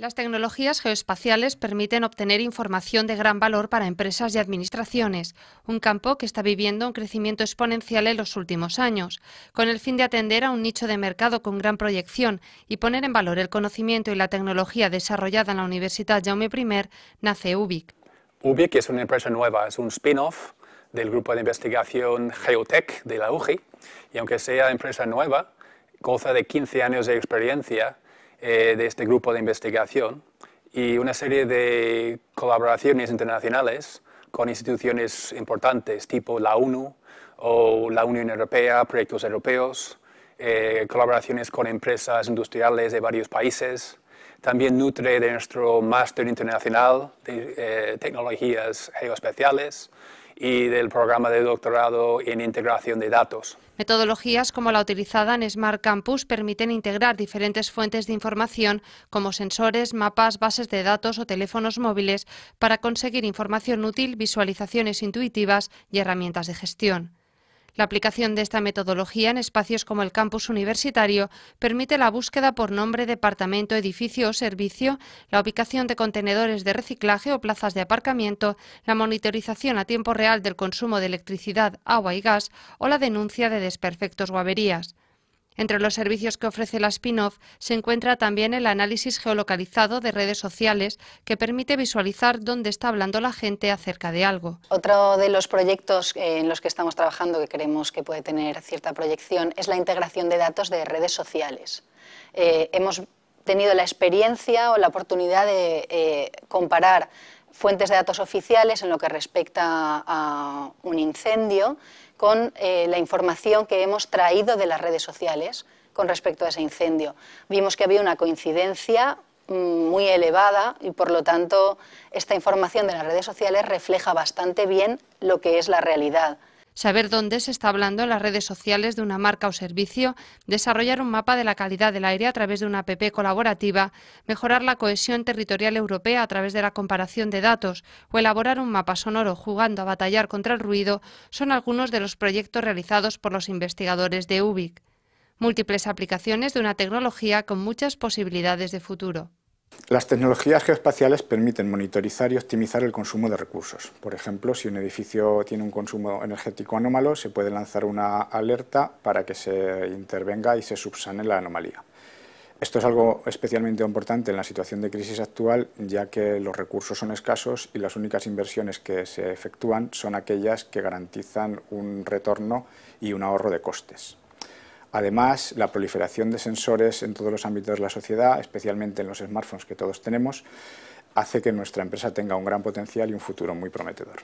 Las tecnologías geoespaciales permiten obtener información de gran valor para empresas y administraciones, un campo que está viviendo un crecimiento exponencial en los últimos años, con el fin de atender a un nicho de mercado con gran proyección y poner en valor el conocimiento y la tecnología desarrollada en la Universidad Jaume I, nace UBIC. UBIC es una empresa nueva, es un spin-off del grupo de investigación Geotech de la UGI, y aunque sea empresa nueva, goza de 15 años de experiencia eh, de este grupo de investigación y una serie de colaboraciones internacionales con instituciones importantes tipo la ONU o la Unión Europea, proyectos europeos, eh, colaboraciones con empresas industriales de varios países, también nutre de nuestro máster internacional de eh, tecnologías geoespeciales y del programa de doctorado en integración de datos. Metodologías como la utilizada en Smart Campus permiten integrar diferentes fuentes de información como sensores, mapas, bases de datos o teléfonos móviles para conseguir información útil, visualizaciones intuitivas y herramientas de gestión. La aplicación de esta metodología en espacios como el campus universitario permite la búsqueda por nombre, departamento, edificio o servicio, la ubicación de contenedores de reciclaje o plazas de aparcamiento, la monitorización a tiempo real del consumo de electricidad, agua y gas o la denuncia de desperfectos o averías. Entre los servicios que ofrece la spin-off se encuentra también el análisis geolocalizado de redes sociales que permite visualizar dónde está hablando la gente acerca de algo. Otro de los proyectos eh, en los que estamos trabajando que creemos que puede tener cierta proyección es la integración de datos de redes sociales. Eh, hemos tenido la experiencia o la oportunidad de eh, comparar fuentes de datos oficiales en lo que respecta a un incendio con eh, la información que hemos traído de las redes sociales con respecto a ese incendio. Vimos que había una coincidencia mm, muy elevada y por lo tanto esta información de las redes sociales refleja bastante bien lo que es la realidad saber dónde se está hablando en las redes sociales de una marca o servicio, desarrollar un mapa de la calidad del aire a través de una app colaborativa, mejorar la cohesión territorial europea a través de la comparación de datos o elaborar un mapa sonoro jugando a batallar contra el ruido son algunos de los proyectos realizados por los investigadores de UBIC. Múltiples aplicaciones de una tecnología con muchas posibilidades de futuro. Las tecnologías geoespaciales permiten monitorizar y optimizar el consumo de recursos. Por ejemplo, si un edificio tiene un consumo energético anómalo, se puede lanzar una alerta para que se intervenga y se subsane la anomalía. Esto es algo especialmente importante en la situación de crisis actual, ya que los recursos son escasos y las únicas inversiones que se efectúan son aquellas que garantizan un retorno y un ahorro de costes. Además, la proliferación de sensores en todos los ámbitos de la sociedad, especialmente en los smartphones que todos tenemos, hace que nuestra empresa tenga un gran potencial y un futuro muy prometedor.